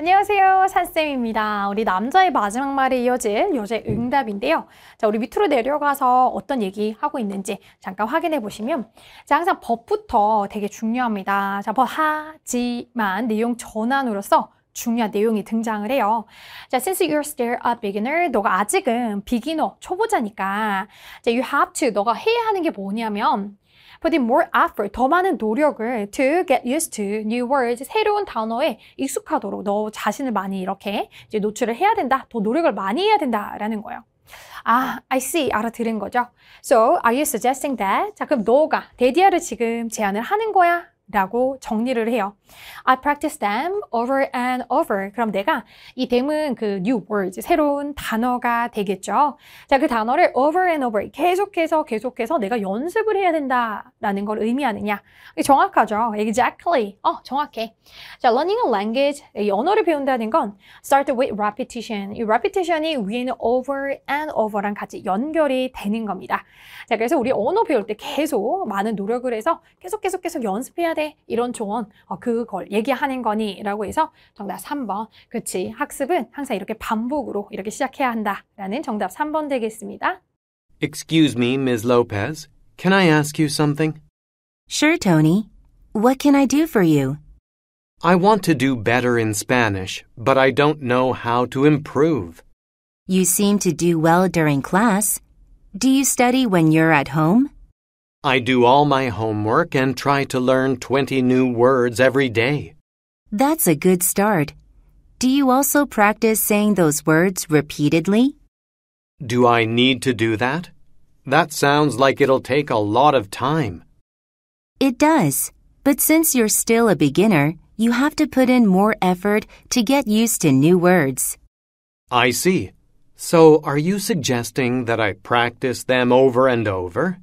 안녕하세요. 산쌤입니다. 우리 남자의 마지막 말에 이어질 여자의 응답인데요. 자, 우리 밑으로 내려가서 어떤 얘기하고 있는지 잠깐 확인해 보시면 자, 항상 법부터 되게 중요합니다. 자, 법 하지만 내용 전환으로서 중요한 내용이 등장을 해요. 자, since you're still a beginner, 너가 아직은 비기너, 초보자니까 자, you have to, 너가 해야 하는 게 뭐냐면 putting more effort, 더 많은 노력을 to get used to new words, 새로운 단어에 익숙하도록 너 자신을 많이 이렇게 이제 노출을 해야 된다, 더 노력을 많이 해야 된다라는 거예요. 아, I see. 알아들은 거죠. So, are you suggesting that? 자, 그럼 너가 데디아를 지금 제안을 하는 거야? 라고 정리를 해요. I practice them over and over. 그럼 내가 이 them은 그 new words, 새로운 단어가 되겠죠. 자, 그 단어를 over and over, 계속해서 계속해서 내가 연습을 해야 된다라는 걸 의미하느냐. 정확하죠. Exactly. 어, 정확해. 자, learning a language, 언어를 배운다는 건 start with repetition. 이 repetition이 위에는 over and over랑 같이 연결이 되는 겁니다. 자, 그래서 우리 언어 배울 때 계속 많은 노력을 해서 계속 계속 계속 연습해야 돼. 이런 조언, 어, 그걸 얘기하는 거니? 라고 해서 정답 3번. 그렇 학습은 항상 이렇게 반복으로 이렇게 시작해야 한다. 라는 정답 3번 되겠습니다. Excuse me, Ms. Lopez. Can I ask you something? Sure, Tony. What can I do for you? I want to do better in Spanish, but I don't know how to improve. You seem to do well during class. Do you study when you're at home? I do all my homework and try to learn 20 new words every day. That's a good start. Do you also practice saying those words repeatedly? Do I need to do that? That sounds like it'll take a lot of time. It does. But since you're still a beginner, you have to put in more effort to get used to new words. I see. So are you suggesting that I practice them over and over?